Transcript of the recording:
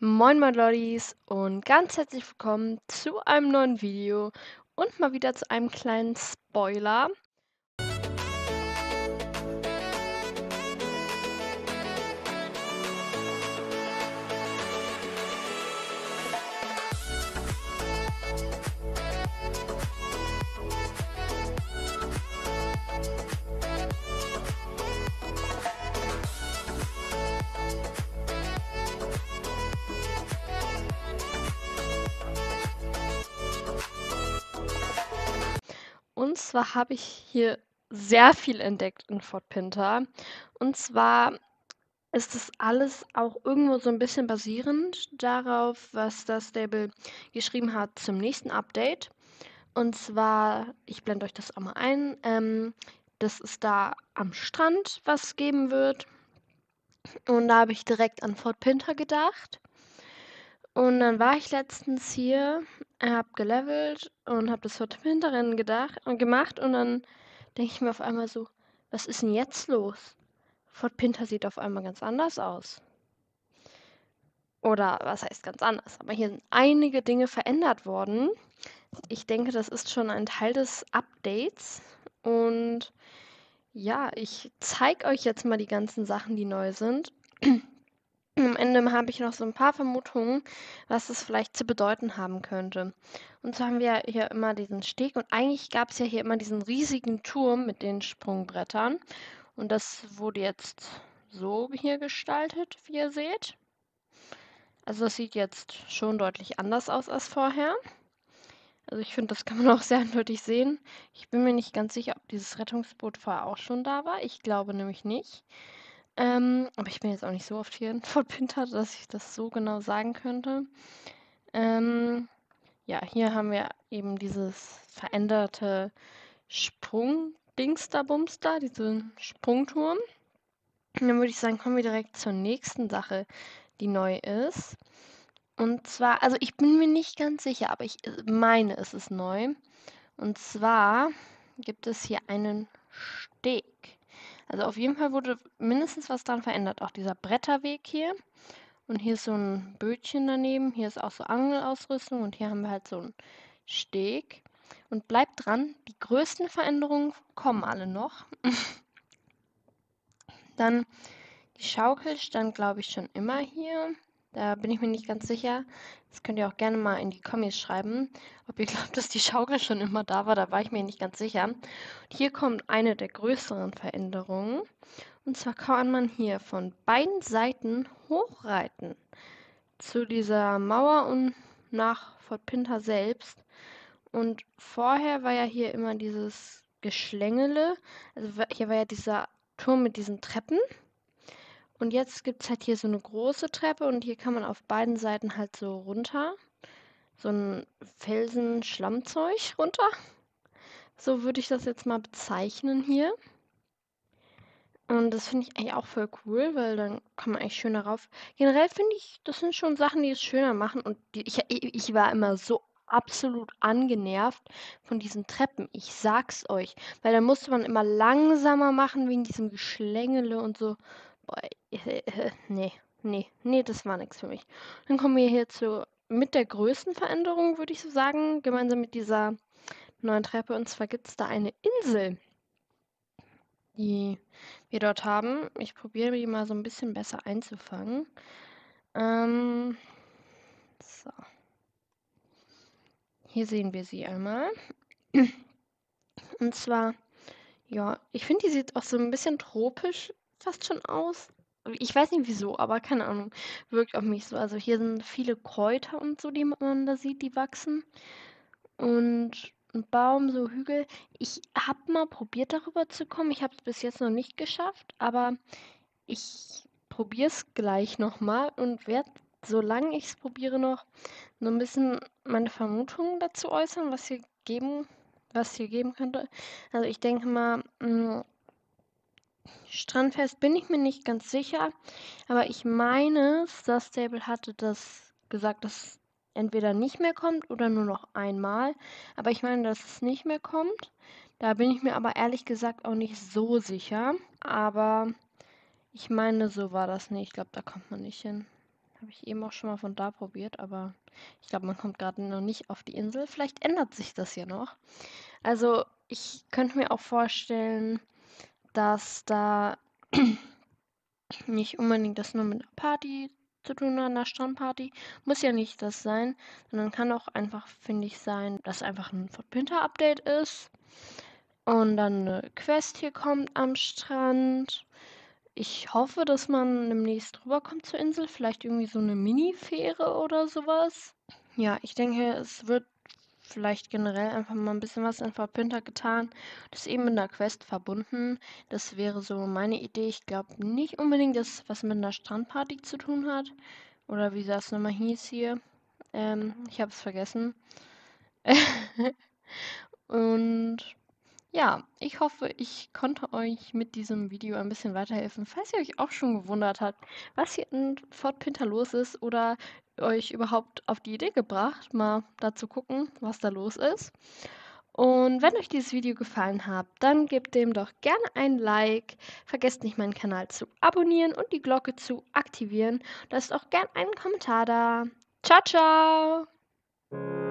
Moin moin Lollis und ganz herzlich willkommen zu einem neuen Video und mal wieder zu einem kleinen Spoiler. Und zwar habe ich hier sehr viel entdeckt in Fort Pinter. Und zwar ist das alles auch irgendwo so ein bisschen basierend darauf, was das Stable geschrieben hat zum nächsten Update. Und zwar, ich blende euch das auch mal ein, ähm, dass es da am Strand was geben wird. Und da habe ich direkt an Fort Pinter gedacht. Und dann war ich letztens hier, hab gelevelt und hab das Hot Hinterrennen gedacht, äh, gemacht und dann denke ich mir auf einmal so, was ist denn jetzt los? Fort Pinter sieht auf einmal ganz anders aus. Oder was heißt ganz anders? Aber hier sind einige Dinge verändert worden. Ich denke, das ist schon ein Teil des Updates. Und ja, ich zeige euch jetzt mal die ganzen Sachen, die neu sind. Am Ende habe ich noch so ein paar Vermutungen, was das vielleicht zu bedeuten haben könnte. Und so haben wir hier immer diesen Steg und eigentlich gab es ja hier immer diesen riesigen Turm mit den Sprungbrettern. Und das wurde jetzt so hier gestaltet, wie ihr seht. Also das sieht jetzt schon deutlich anders aus als vorher. Also ich finde, das kann man auch sehr eindeutig sehen. Ich bin mir nicht ganz sicher, ob dieses Rettungsboot vorher auch schon da war. Ich glaube nämlich nicht. Ähm, aber ich bin jetzt auch nicht so oft hier in Fort Pinter, dass ich das so genau sagen könnte. Ähm, ja, hier haben wir eben dieses veränderte Sprung-Dingster-Bumster, diesen Sprungturm. Und dann würde ich sagen, kommen wir direkt zur nächsten Sache, die neu ist. Und zwar, also ich bin mir nicht ganz sicher, aber ich äh, meine, es ist neu. Und zwar gibt es hier einen Steg. Also auf jeden Fall wurde mindestens was dran verändert. Auch dieser Bretterweg hier. Und hier ist so ein Bötchen daneben. Hier ist auch so Angelausrüstung. Und hier haben wir halt so einen Steg. Und bleibt dran, die größten Veränderungen kommen alle noch. Dann die Schaukel stand, glaube ich, schon immer hier. Da bin ich mir nicht ganz sicher. Das könnt ihr auch gerne mal in die Kommis schreiben, ob ihr glaubt, dass die Schaukel schon immer da war. Da war ich mir nicht ganz sicher. Und hier kommt eine der größeren Veränderungen. Und zwar kann man hier von beiden Seiten hochreiten zu dieser Mauer und nach Fort Pinter selbst. Und vorher war ja hier immer dieses Geschlängele. Also hier war ja dieser Turm mit diesen Treppen. Und jetzt gibt es halt hier so eine große Treppe und hier kann man auf beiden Seiten halt so runter. So ein Felsen-Schlammzeug runter. So würde ich das jetzt mal bezeichnen hier. Und das finde ich eigentlich auch voll cool, weil dann kann man eigentlich schöner rauf. Generell finde ich, das sind schon Sachen, die es schöner machen. Und die, ich, ich war immer so absolut angenervt von diesen Treppen. Ich sag's euch. Weil da musste man immer langsamer machen wegen diesem Geschlängele und so. Äh, äh, nee, nee, nee, das war nichts für mich. Dann kommen wir hier zu, mit der größten Veränderung, würde ich so sagen, gemeinsam mit dieser neuen Treppe. Und zwar gibt es da eine Insel, die wir dort haben. Ich probiere die mal so ein bisschen besser einzufangen. Ähm, so. Hier sehen wir sie einmal. Und zwar, ja, ich finde, die sieht auch so ein bisschen tropisch fast schon aus. Ich weiß nicht wieso, aber keine Ahnung. Wirkt auf mich so. Also hier sind viele Kräuter und so, die man da sieht, die wachsen. Und ein Baum, so Hügel. Ich habe mal probiert, darüber zu kommen. Ich habe es bis jetzt noch nicht geschafft, aber ich probiere es gleich nochmal und werde, solange ich es probiere, noch so ein bisschen meine Vermutungen dazu äußern, was hier geben, was hier geben könnte. Also ich denke mal, hm, Strandfest bin ich mir nicht ganz sicher, aber ich meine, Star Stable hatte das gesagt, dass entweder nicht mehr kommt oder nur noch einmal. Aber ich meine, dass es nicht mehr kommt. Da bin ich mir aber ehrlich gesagt auch nicht so sicher. Aber ich meine, so war das nicht. Ich glaube, da kommt man nicht hin. Habe ich eben auch schon mal von da probiert, aber ich glaube, man kommt gerade noch nicht auf die Insel. Vielleicht ändert sich das hier noch. Also, ich könnte mir auch vorstellen, dass da nicht unbedingt das nur mit einer Party zu tun hat, einer Strandparty. Muss ja nicht das sein, sondern kann auch einfach, finde ich, sein, dass einfach ein Footpinter-Update ist und dann eine Quest hier kommt am Strand. Ich hoffe, dass man demnächst rüberkommt zur Insel. Vielleicht irgendwie so eine Mini-Fähre oder sowas. Ja, ich denke, es wird vielleicht generell einfach mal ein bisschen was in Verpinter getan. Das eben mit einer Quest verbunden. Das wäre so meine Idee. Ich glaube nicht unbedingt, dass was mit einer Strandparty zu tun hat. Oder wie das nochmal hieß hier. Ähm, ich habe es vergessen. Und ja, ich hoffe, ich konnte euch mit diesem Video ein bisschen weiterhelfen. Falls ihr euch auch schon gewundert habt, was hier in Fort Pinter los ist oder euch überhaupt auf die Idee gebracht, mal da zu gucken, was da los ist. Und wenn euch dieses Video gefallen hat, dann gebt dem doch gerne ein Like. Vergesst nicht, meinen Kanal zu abonnieren und die Glocke zu aktivieren. Lasst auch gerne einen Kommentar da. Ciao, ciao!